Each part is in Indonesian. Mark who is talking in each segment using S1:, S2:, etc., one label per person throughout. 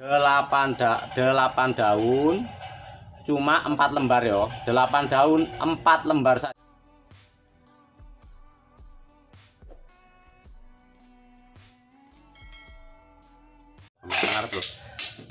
S1: delapan da delapan daun cuma empat lembar ya delapan daun empat lembar saja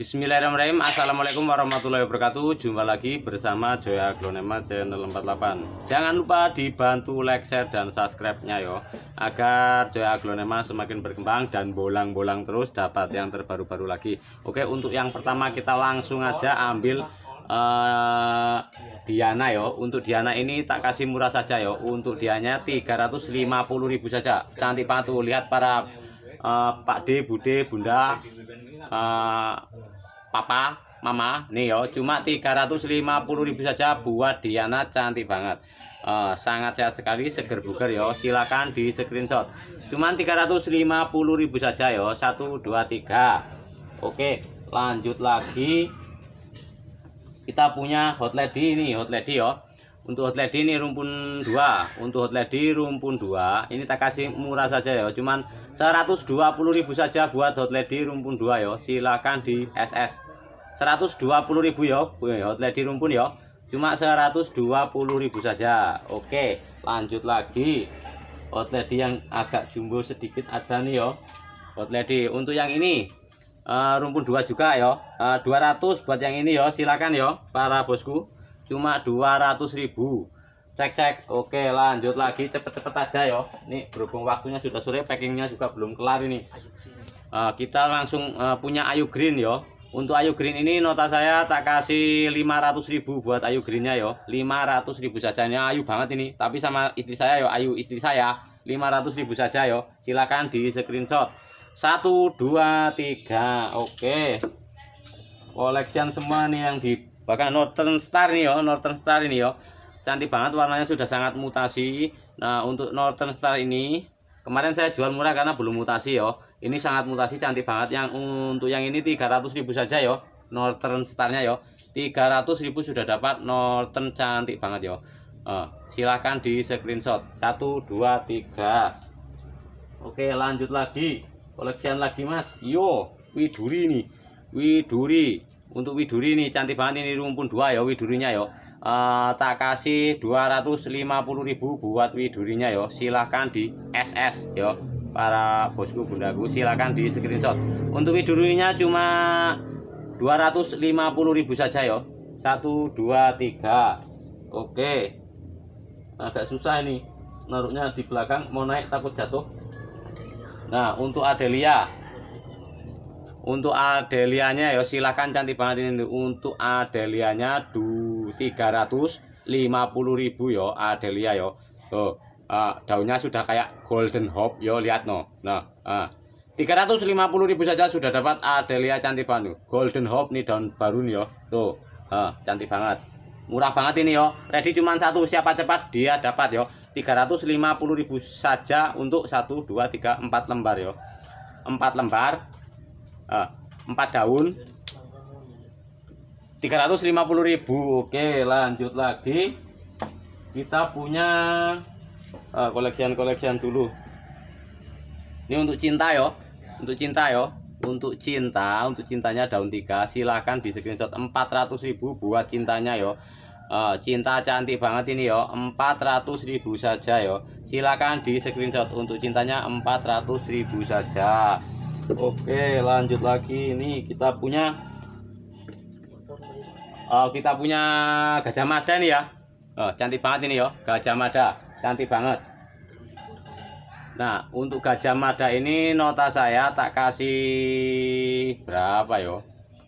S1: Bismillahirrahmanirrahim Assalamualaikum warahmatullahi wabarakatuh Jumpa lagi bersama Joya Glonema Channel 48 Jangan lupa dibantu like, share, dan subscribe-nya yo Agar Joya Glonema semakin berkembang dan bolang-bolang terus dapat yang terbaru-baru lagi Oke untuk yang pertama kita langsung aja ambil uh, Diana yo Untuk Diana ini tak kasih murah saja yo Untuk Diana 350 ribu saja Cantik patuh Lihat para uh, Pak D, Bude, Bunda uh, papa mama nih yo cuma ribu saja buat Diana cantik banget uh, sangat sehat sekali seger buger yo silakan di screenshot cuman ribu saja yo 1 2 3 oke lanjut lagi kita punya hot lady ini hot lady yo untuk hot lady ini rumpun 2 Untuk hot lady rumpun 2 Ini tak kasih murah saja ya Cuman 120.000 saja buat hot lady rumpun 2 ya Silahkan di SS 120.000 ya. ya Hot lady rumpun ya Cuma 120.000 saja Oke lanjut lagi Hot lady yang agak jumbo sedikit ada nih ya Hot lady Untuk yang ini Uh, rumpun 2 juga ya uh, eh, 200 buat yang ini ya silakan ya para bosku cuma 200 ribu cek cek oke lanjut lagi cepet cepet aja yo ini berhubung waktunya sudah sore packingnya juga belum kelar ini uh, kita langsung uh, punya ayu green yo untuk ayu green ini nota saya tak kasih ribu buat ayu greennya yo ribu saja ini ayu banget ini tapi sama istri saya yo ayu istri saya ribu saja yo silakan di screenshot 1 2 3 oke koleksian semua nih yang di bahkan Northern Star nih yo Northern Star ini yo cantik banget warnanya sudah sangat mutasi nah untuk Northern Star ini kemarin saya jual murah karena belum mutasi yo ini sangat mutasi cantik banget yang untuk yang ini ribu saja yo Northern Starnya yo ribu sudah dapat Northern cantik banget yo eh, silahkan di screenshot 1 2 3 Oke lanjut lagi koleksian lagi mas yo Widuri nih Widuri untuk widuri ini cantik banget ini rumpun dua ya widurinya ya uh, tak kasih 250.000 buat widurinya ya silahkan di SS ya para bosku bundaku silahkan di screenshot untuk widurinya cuma 250.000 saja ya 1 2 3 oke agak susah ini naruhnya di belakang mau naik takut jatuh nah untuk Adelia untuk Adelianya ya silakan cantik banget ini untuk Adelianya du 350.000 ya Adelia ya. Tuh, uh, daunnya sudah kayak golden hop ya lihat no. Nah, ah, uh, 350.000 saja sudah dapat Adelia cantik banget. Golden hop nih daun baru nih ya. Tuh, uh, cantik banget. Murah banget ini yo. Ya. Ready cuman satu siapa cepat dia dapat yo. Ya. 350.000 saja untuk 1 2 3 4 lembar yo. Ya. 4 lembar Eh, empat daun tiga ratus lima puluh ribu. oke lanjut lagi kita punya eh, koleksian-koleksian dulu ini untuk cinta yo untuk cinta yo untuk cinta untuk cintanya daun tiga silahkan di screenshot ribu buat cintanya yo uh, cinta cantik banget ini yo ribu saja yo silahkan di screenshot untuk cintanya empat ratus ribu saja Oke, lanjut lagi. Ini kita punya oh, kita punya gajah mada nih ya. Oh, cantik banget ini ya, gajah mada. Cantik banget. Nah, untuk gajah mada ini nota saya tak kasih berapa yo?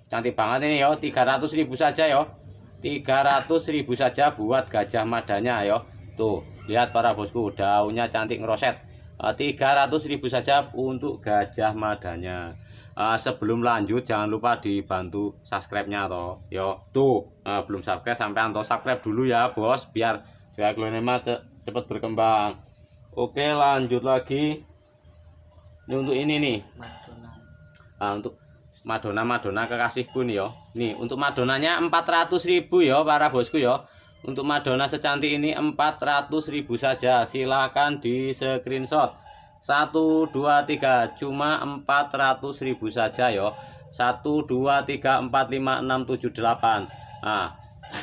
S1: Cantik banget ini yo, 300.000 saja yo. 300.000 saja buat gajah madanya yo. Tuh, lihat para bosku, daunnya cantik ngeroset Eh, ribu saja untuk gajah madanya uh, sebelum lanjut jangan lupa dibantu subscribe-nya toh yo tuh uh, belum subscribe sampai anto subscribe dulu ya bos biar saya klonema cepat berkembang oke lanjut lagi ini untuk ini nih Uh, untuk Madonna Madonna kekasihku nih yo nih untuk Madonanya ribu yo para bosku yo untuk Madonna secantik ini 400 ribu saja. Silahkan di screenshot. 1 2 3 cuma 400 ribu saja yo. 1 2 3 4 5 6 7 8. Nah,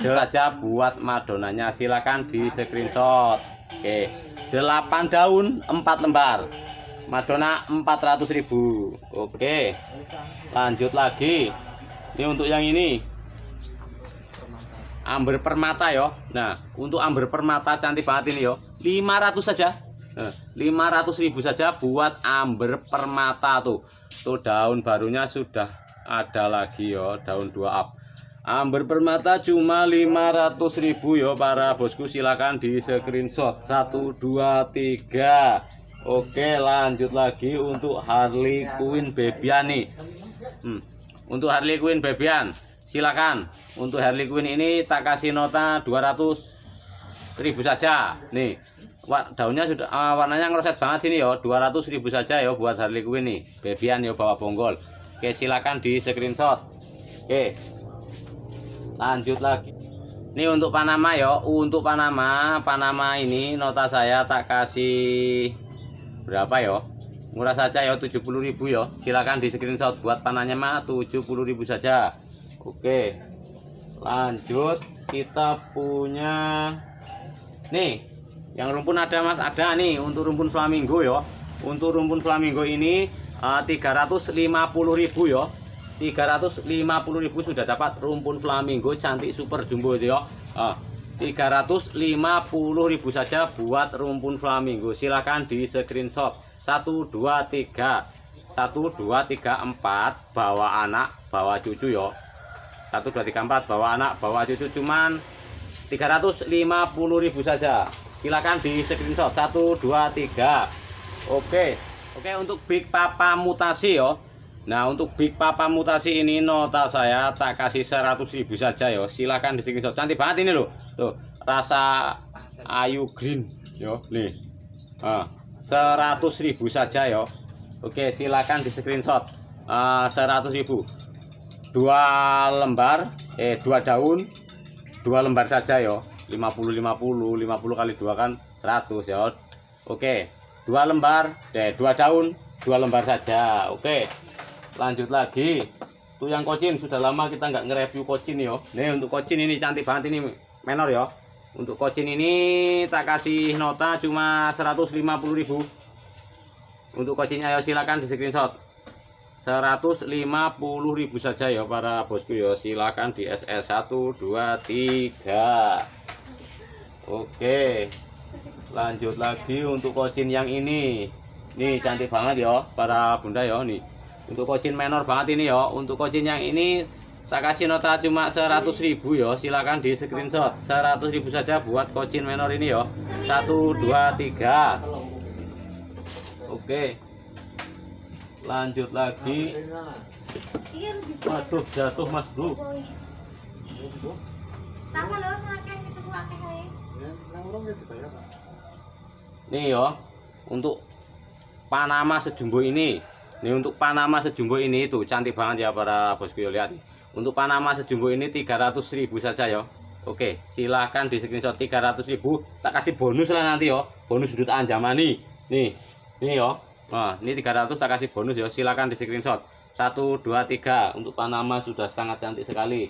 S1: saja buat Madonanya. Silahkan di screenshot. Oke. 8 daun 4 lembar. Madonna 400.000. Oke. Lanjut lagi. Ini untuk yang ini amber permata yo nah untuk amber permata cantik banget ini yo 500 saja nah, 500 ribu saja buat amber permata tuh tuh daun barunya sudah ada lagi yo daun 2 up amber permata cuma 500 ribu yo para bosku silahkan di screenshot 1 2 3. Oke lanjut lagi untuk Harley Quinn Bebian nih hmm. Untuk Harley Quinn Bebian silakan untuk Harley Quinn ini tak kasih nota 200 ribu saja nih daunnya sudah uh, warnanya ngeroset banget ini yo 200 ribu saja yo buat Harley Quinn nih bebian yo bawa bonggol oke silakan di screenshot oke lanjut lagi ini untuk Panama yo untuk Panama Panama ini nota saya tak kasih berapa yo murah saja ya ribu ya silakan di screenshot buat panahnya mah ribu saja Oke. Lanjut kita punya nih yang rumpun ada Mas ada nih untuk rumpun flamingo ya. Untuk rumpun flamingo ini uh, 350.000 ya. 350.000 sudah dapat rumpun flamingo cantik super jumbo itu ya. Uh, 350.000 saja buat rumpun flamingo. Silahkan di screenshot. 1 2 3 1 2 3 4 bawa anak, bawa cucu ya satu dua tiga empat bawa anak bawa cucu cuman tiga ratus lima puluh ribu saja silakan di screenshot satu dua tiga oke oke untuk big papa mutasi yo Nah untuk big papa mutasi ini nota saya tak kasih seratus ribu saja yo silakan di screenshot cantik banget ini loh tuh rasa ayu green yo nih ah, 100 ribu saja yo Oke silakan di screenshot uh, ribu dua lembar eh dua daun dua lembar saja yo 50 50 50 kali dua kan 100 ya oke dua lembar deh dua daun dua lembar saja oke lanjut lagi tuh yang kocin sudah lama kita nggak nge-review kocin yo nih untuk kocin ini cantik banget ini menor yo untuk kocin ini tak kasih nota cuma 150.000 untuk kocinnya ya silakan di screenshot 150.000 saja ya para bosku ya silakan di SS 1 2 3 Oke lanjut lagi untuk kocin yang ini nih cantik banget ya para bunda ya nih untuk kocin menor banget ini ya untuk kocin yang ini tak kasih nota cuma 100.000 ya silakan di screenshot 100.000 saja buat kocin menor ini ya 1 2 3 Oke lanjut lagi waduh jatuh mas bro gitu, nih yo untuk Panama sejumbo ini ini untuk Panama sejumbo ini itu cantik banget ya para bosku lihat untuk Panama sejumbo ini 300.000 saja ya Oke silahkan di screenshot 300.000 tak kasih bonus lah nanti ya bonus sudut anjaman nih nih nih yo Nah, ini 300 tak kasih bonus ya. Silakan di screenshot. 1 2 3 untuk Panama sudah sangat cantik sekali.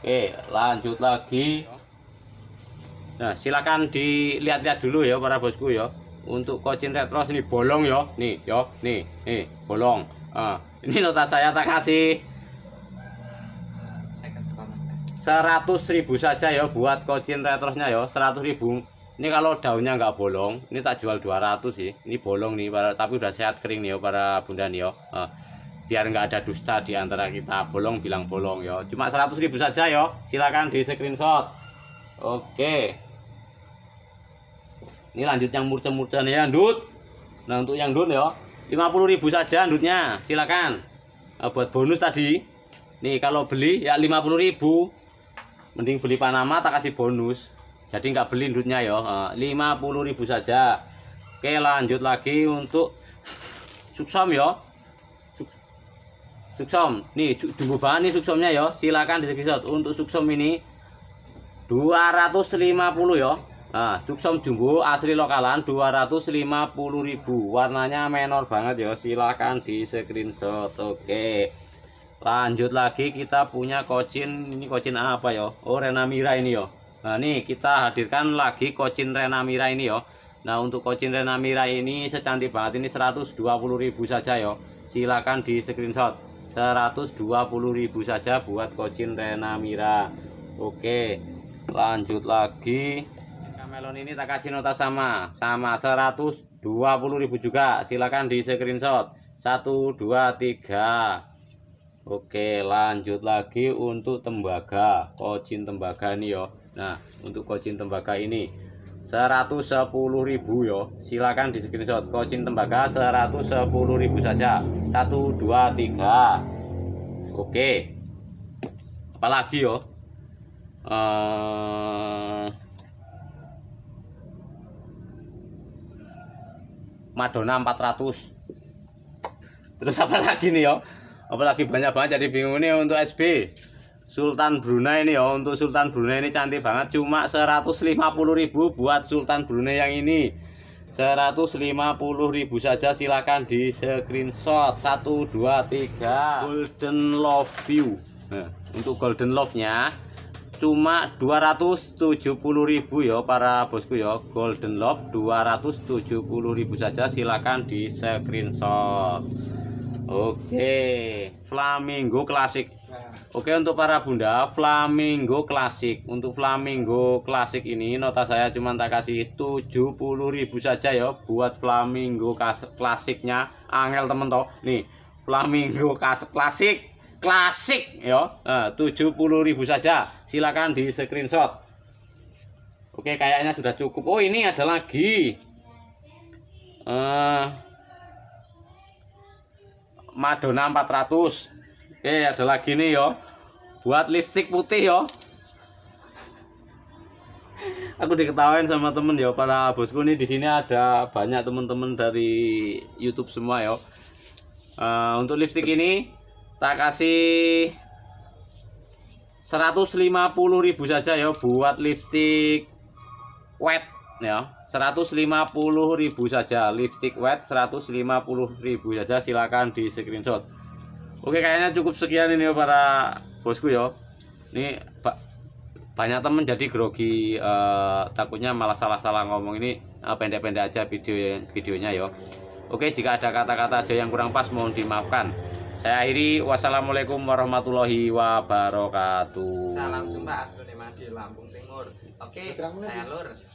S1: Oke, lanjut lagi. Nah, silakan dilihat-lihat dulu ya para bosku ya. Untuk kocin retros ini bolong ya. Nih, ya, nih, nih, bolong. Nah, ini nota saya tak kasih 100.000 saja ya buat kocin retrosnya ya. 100.000 ini kalau daunnya nggak bolong, ini tak jual 200 sih. Ini bolong nih, para, tapi udah sehat kering nih yo ya, para bunda nih yo. Ya. eh, biar nggak ada dusta di antara kita bolong bilang bolong yo. Ya. Cuma 100 ribu saja yo. Silakan di screenshot. Oke. Ini lanjut yang murca-murca nih ya, Dut. Nah, untuk yang Dut yo, 50 ribu saja Dutnya. Silakan. eh, buat bonus tadi. Nih, kalau beli ya 50 ribu Mending beli Panama tak kasih bonus jadi nggak beli dudnya ya eh, lima puluh ribu saja oke lanjut lagi untuk suksom ya suksom nih jumbo banget nih suksomnya ya silakan di screenshot untuk suksom ini dua ratus 250 ya nah suksom jumbo asli lokalan dua ratus lima puluh ribu. warnanya menor banget ya silakan di screenshot oke lanjut lagi kita punya kocin ini kocin apa ya oh renamira ini ya Nah, nih kita hadirkan lagi kocin renamira ini yo. Nah, untuk kocin renamira ini secantik banget ini 120.000 saja yo. Silakan di screenshot. 120.000 saja buat kocin renamira. Oke. Lanjut lagi. Nah, melon ini tak kasih nota sama, sama 120.000 juga. Silakan di screenshot. 1 2 3. Oke, lanjut lagi untuk tembaga. Kocin tembaga nih yo. Nah, untuk kocin tembaga ini 110.000 ya. Silakan di screenshot kocin tembaga 110.000 saja. 1 2 3. Oke. Apalagi yo. Uh, Madonna 400. Terus apa lagi nih yo? Apalagi banyak banget jadi bingung nih untuk SB. Sultan Brunei ini ya untuk Sultan Brunei ini cantik banget cuma 150.000 buat Sultan Brunei yang ini 150.000 saja silahkan di screenshot 1 2 3 Golden Love View nah, untuk Golden Love nya cuma 270.000 ya para bosku ya Golden Love 270.000 saja silahkan di screenshot Oke okay. Flamingo klasik Oke untuk para bunda flamingo klasik Untuk flamingo klasik ini nota saya cuma tak kasih ribu saja ya Buat flamingo klasiknya Angel temen toh Nih flamingo klasik Klasik ya nah, ribu saja Silahkan di screenshot Oke kayaknya sudah cukup Oh ini ada lagi uh, Madonna 400 Oke ada lagi nih ya buat lipstick putih yo aku diketawain sama temen ya para bosku ini di sini ada banyak temen-temen dari YouTube semua yo. uh, untuk lipstick ini tak kasih ribu saja ya buat lipstick wet ya ribu saja lipstick wet ribu saja silakan di screenshot Oke kayaknya cukup sekian ini ya para bosku yo, ya. ini pak banyak temen jadi grogi eh, takutnya malah salah-salah ngomong ini eh, pendek-pendek aja video videonya yo ya. Oke jika ada kata-kata aja yang kurang pas mohon dimaafkan saya akhiri wassalamualaikum warahmatullahi wabarakatuh salam jumpa, di Lampung Timur oke saya lur